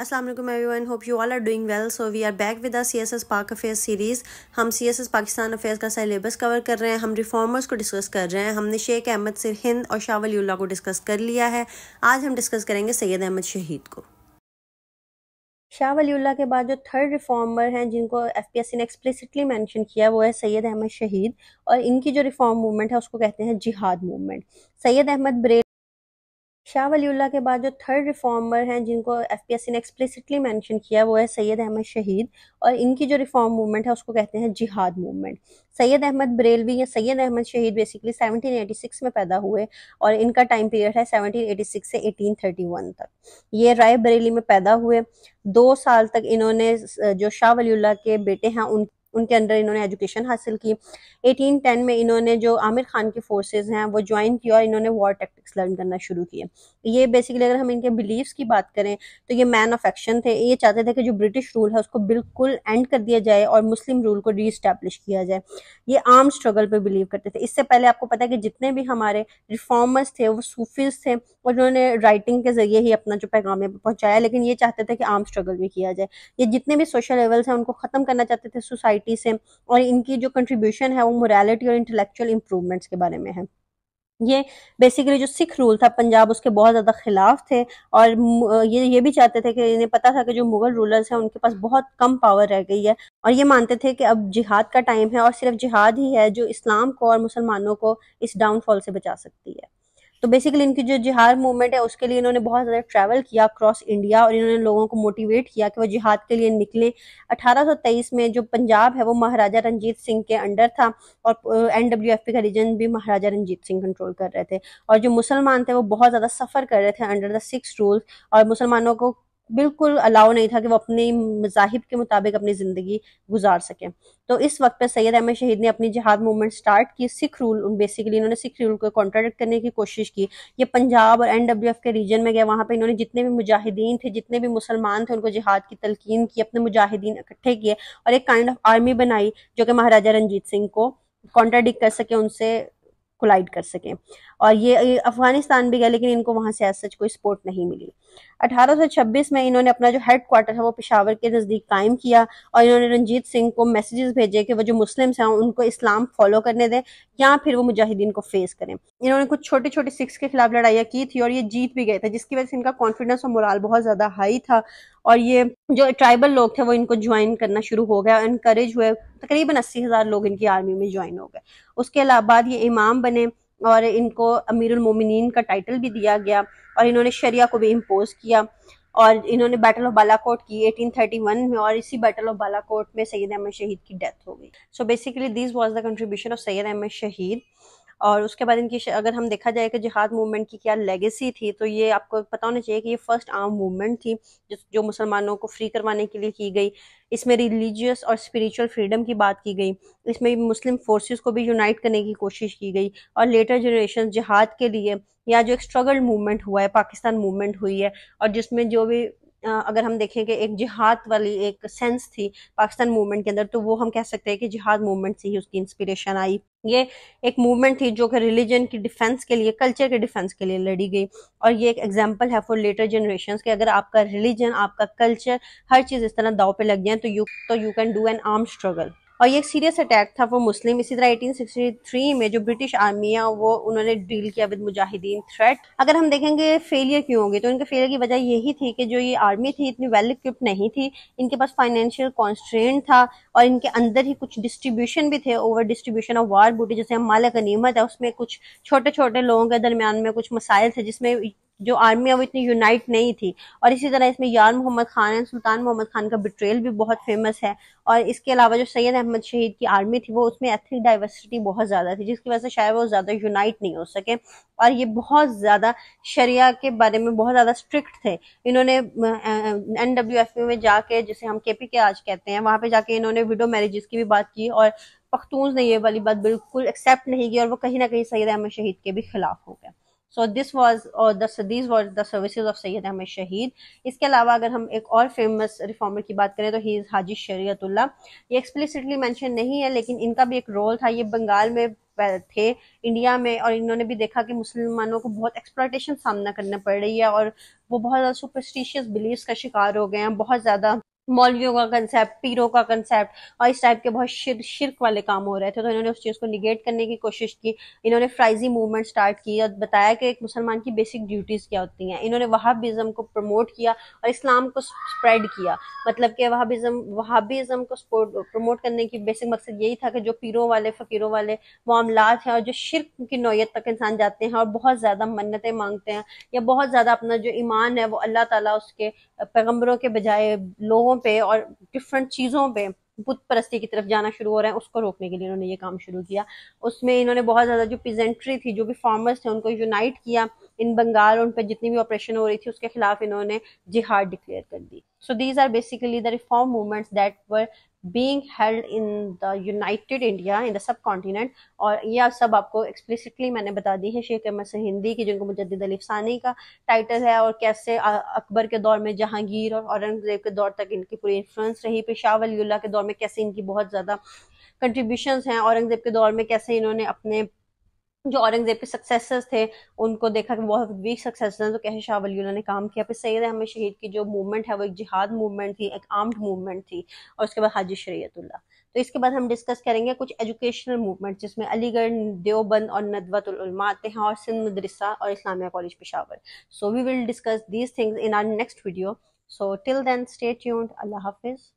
Aslam everyone hope you all are doing well so we are back with C S S Pak affair series हम C S S Pakistan affairs का syllabus cover कर रहे हैं हम reformers को discuss कर रहे हैं हमने शेख अहमद सिर हिंद और शाह उल्ला को डिस्कस कर लिया है आज हम डिस्कस करेंगे सैयद अहमद शहीद को शाह वलील्ला के बाद जो थर्ड रिफॉर्मर हैं जिनको एफ पी एस सी ने एक्सप्लिसिटली मैंशन किया वो है सैयद अहमद शहीद और इनकी जो रिफॉर्म मूवमेंट है उसको कहते हैं जिहाद मूवमेंट सैयद अहमद बरे शाह वलील्ला के बाद जो थर्ड रिफॉर्मर हैं जिनको एफ पी एस सी ने एक्सप्लिसिटली मैंशन किया वो है सैयद अहमद शहीद और इनकी जो रिफॉर्म मूवमेंट है उसको कहते हैं जिहाद मूवमेंट सैयद अहमद बरेलवी या सैयद अहमद शहीद बेसिकली एटी सिक्स में पैदा हुए और इनका टाइम पीरियड है सेवनटीन एटी सिक्स से एटीन थर्टी वन तक ये राय बरेली में पैदा हुए दो साल तक इन्होंने जो शाह वलील्ला के बेटे हैं उन उनके अंदर इन्होंने एजुकेशन हासिल की 1810 में इन्होंने जो आमिर खान की फोर्सेज हैं वो ज्वाइन किया और इन्होंने वॉर टेक्टिक्स लर्न करना शुरू किए ये बेसिकली अगर हम इनके बिलीव्स की बात करें तो ये मैन ऑफ एक्शन थे ये चाहते थे कि जो ब्रिटिश रूल है उसको बिल्कुल एंड कर दिया जाए और मुस्लिम रूल को रीस्टैब्लिश किया जाए ये आर्म स्ट्रगल पर बिलीव करते थे इससे पहले आपको पता है कि जितने भी हमारे रिफॉर्मर्स थे वो सूफीज थे और उन्होंने राइटिंग के जरिए ही अपना जो पैगाम पहुंचाया लेकिन ये चाहते थे कि आर्म स्ट्रगल भी किया जाए ये जितने भी सोशल लेवल्स हैं उनको खत्म करना चाहते थे सोसाइटी सोसाइटी से और इनकी जो कंट्रीब्यूशन है वो मोरालिटी और इंटेलेक्चुअल इम्प्रूवमेंट्स के बारे में है ये बेसिकली जो सिख रूल था पंजाब उसके बहुत ज़्यादा खिलाफ थे और ये ये भी चाहते थे कि इन्हें पता था कि जो मुगल रूलर्स हैं उनके पास बहुत कम पावर रह गई है और ये मानते थे कि अब जिहाद का टाइम है और सिर्फ जिहाद ही है जो इस्लाम को और मुसलमानों को इस डाउनफॉल से बचा सकती है तो बेसिकली इनकी जो जिहाद मूवमेंट है उसके लिए इन्होंने बहुत ज़्यादा ट्रैवल किया क्रॉस इंडिया और इन्होंने लोगों को मोटिवेट किया कि वो जिहाद के लिए निकले 1823 में जो पंजाब है वो महाराजा रंजीत सिंह के अंडर था और एनडब्ल्यूएफपी का रीजन भी महाराजा रंजीत सिंह कंट्रोल कर रहे थे और जो मुसलमान थे वो बहुत ज़्यादा सफ़र कर रहे थे अंडर द सिक्स रूल्स और मुसलमानों को बिल्कुल अलाउ नहीं था कि वो अपने मजाहिब के मुताबिक अपनी ज़िंदगी गुजार सके तो इस वक्त पर सैयद अहमद शहीद ने अपनी जहाद मूवमेंट स्टार्ट की सिख रूल बेसिकली इन्होंने सिख रूल को कॉन्ट्रेक्ट करने की कोशिश की ये पंजाब और एन के रीजन में गया वहाँ पर इन्होंने जितने भी मुजाहिदीन थे जितने भी मुसलमान थे उनको जिहाद की तलकीन की अपने मुजाहिदीन इकट्ठे किए और एक काइंड ऑफ आर्मी बनाई जो कि महाराजा रंजीत सिंह को कॉन्ट्राडिक कर सके उनसे कोलाइड कर सके और ये अफगानिस्तान भी गए लेकिन इनको वहां से सच कोई सपोर्ट नहीं मिली 1826 में इन्होंने अपना जो हेड क्वार्टर है वो पिशावर के नज़दीक कायम किया और इन्होंने रंजीत सिंह को मैसेजेस भेजे कि वो जो मुस्लिम्स हैं उनको इस्लाम फॉलो करने दें या फिर वो मुजाहिदीन को फेस करें इन्होंने कुछ छोटे छोटे सिक्स के खिलाफ लड़ाइयाँ की थी और ये जीत भी गए थे जिसकी वजह से इनका कॉन्फिडेंस और मोराल बहुत ज़्यादा हाई था और ये जो ट्राइबल लोग थे वो इनको ज्वाइन करना शुरू हो गया इनकरेज हुए तकरीबन अस्सी हज़ार लोग इनकी आर्मी में ज्वाइन हो गए उसके बाद ये इमाम बने और इनको अमीरुल मोमिनीन का टाइटल भी दिया गया और इन्होंने शरिया को भी इम्पोज किया और इन्होंने बैटल ऑफ बालाकोट की 1831 में और इसी बैटल ऑफ बालाकोट में सैयद अहमद शहीद की डेथ हो गई so basically this was the contribution of Syed Ahmad Shaheed और उसके बाद इनकी अगर हम देखा जाए कि जिहाद मूवमेंट की क्या लेगेसी थी तो ये आपको पता होना चाहिए कि ये फर्स्ट आर्म मूवमेंट थी जो मुसलमानों को फ्री करवाने के लिए की गई इसमें रिलीजियस और स्पिरिचुअल फ्रीडम की बात की गई इसमें मुस्लिम फोर्सेस को भी यूनाइट करने की कोशिश की गई और लेटर जनरेशन जिहाद के लिए या जो एक स्ट्रगल मूवमेंट हुआ है पाकिस्तान मूवमेंट हुई है और जिसमें जो भी अगर हम देखें कि एक जिहाद वाली एक सेंस थी पाकिस्तान मूवमेंट के अंदर तो वो हम कह सकते हैं कि जिहाद मूवमेंट से ही उसकी इंस्पिरेशन आई ये एक मूवमेंट थी जो कि रिलीजन की डिफेंस के लिए कल्चर के डिफेंस के लिए लड़ी गई और ये एक एग्जांपल है फॉर लेटर जनरेशन कि अगर आपका रिलीजन आपका कल्चर हर चीज़ इस तरह दाव पे लग जाए तो यू तो you can do an arm struggle और ये एक सीरियस अटैक था वो मुस्लिम इसी तरह 1863 में जो ब्रिटिश आर्मी है वो उन्होंने डील किया विद मुजाहिदीन थ्रेट अगर हम देखेंगे फेलियर क्यों होगी तो इनके फेलियर की वजह यही थी कि जो ये आर्मी थी इतनी वेल इक्विप्ड नहीं थी इनके पास फाइनेंशियल कॉन्स्ट्रेंट था और इनके अंदर ही कुछ डिस्ट्रीब्यूशन भी थे ओवर डिस्ट्रीब्यूशन ऑफ वार बूटी जैसे मालक नियमत है उसमें कुछ छोटे छोटे लोगों के दरमियान में कुछ मसाइल थे जिसमें जो आर्मी है वो इतनी यूनाइट नहीं थी और इसी तरह इसमें यार मोहम्मद खान एंड सुल्तान मोहम्मद खान का बिट्रेल भी बहुत फेमस है और इसके अलावा जो सैयद अहमद शहीद की आर्मी थी वो उसमें एथनिक डाइवर्सिटी बहुत ज़्यादा थी जिसकी वजह से शायद वो ज़्यादा यूनाइट नहीं हो सके और ये बहुत ज़्यादा शरिया के बारे में बहुत ज़्यादा स्ट्रिक्ट थे इन्होंने एन में जाके जिसे हम के पी के आज कहते हैं वहाँ पे जाके इन्होंने विडो मैरिजेस की भी बात की और पख्तूज ने ये वाली बात बिल्कुल एक्सेप्ट नहीं की और वो कहीं ना कहीं सैयद अहमद शहीद के भी खिलाफ हो गया सो दिस वॉज और these was the services of Syed Ahmad Shaheed इसके अलावा अगर हम एक और फेमस रिफॉर्मर की बात करें तो ही इज़ हाजी शरीतुल्ला ये एक्सप्लिसिटली मैंशन नहीं है लेकिन इनका भी एक रोल था ये बंगाल में थे इंडिया में और इन्होंने भी देखा कि मुसलमानों को बहुत एक्सप्लाटेशन सामना करना पड़ रही है और वो बहुत ज़्यादा सुपरस्टिशियस बिलीव का शिकार हो गए हैं बहुत ज़्यादा मौलवियों का कंसेप्ट पीरों का कंसेप्ट और इस टाइप के बहुत शिर, शिरक वाले काम हो रहे थे तो इन्होंने उस चीज़ को निगेट करने की कोशिश की इन्होंने फ्राइजी मूवमेंट स्टार्ट की और बताया कि एक मुसलमान की बेसिक ड्यूटीज़ क्या होती हैं इन्होंने वहाबिज़म को प्रमोट किया और इस्लाम को स्प्रेड किया मतलब कि वहाबिज़म वहाबिज़म को प्रमोट करने की बेसिक मकसद यही था कि जो पीरों वाले फ़कीरों वाले मामलात हैं और जो शिरक की नोयत तक इंसान जाते हैं और बहुत ज़्यादा मन्नतें मांगते हैं या बहुत ज़्यादा अपना जो ईमान है वो अल्लाह ताली उसके पैगम्बरों के बजाय लोगों लोगों पे और डिफरेंट चीज़ों पे बुत परस्ती की तरफ जाना शुरू हो रहा है उसको रोकने के लिए इन्होंने ये काम शुरू किया उसमें इन्होंने बहुत ज़्यादा जो पिजेंट्री थी जो भी फार्मर्स थे उनको यूनाइट किया इन बंगाल उन पर जितनी भी ऑपरेशन हो रही थी उसके खिलाफ इन्होंने जिहाद डिक्लेयर कर दी So these are basically the reform movements that were being held in the United India in the subcontinent और ये आप सब आपको एक्सप्लिसिटली मैंने बता दी है शेख अहमद से हिंदी की जिनको मुजद्द अलीफसानी का टाइटल है और कैसे अकबर के दौर में जहांगीर और औरंगजेब के दौर तक इनकी पूरी इन्फ्लुएंस रही पेशा वलील्ला के दौर में कैसे इनकी बहुत ज़्यादा कंट्रीब्यूशंस हैं औरंगजेब के दौर में कैसे इन्होंने अपने जो औरंगजेब के सक्सेसर्स थे उनको देखा कि बहुत वीक सक्सेसर हैं तो कैसे शाह वली ने काम किया फिर सैद अहमद शहीद की जो मूवमेंट है वो एक जिहाद मूवमेंट थी एक आर्म्ड मूवमेंट थी और उसके बाद हाजी शरीयतुल्ला तो इसके बाद हम डिस्कस करेंगे कुछ एजुकेशनल मूवमेंट जिसमें अलीगढ़ देवबंद और नदवतुलमा आते हैं और सिंध मदरसा और Islamia college Peshawar so we will discuss these things in our next video so till then stay tuned अल्लाह हाफिज़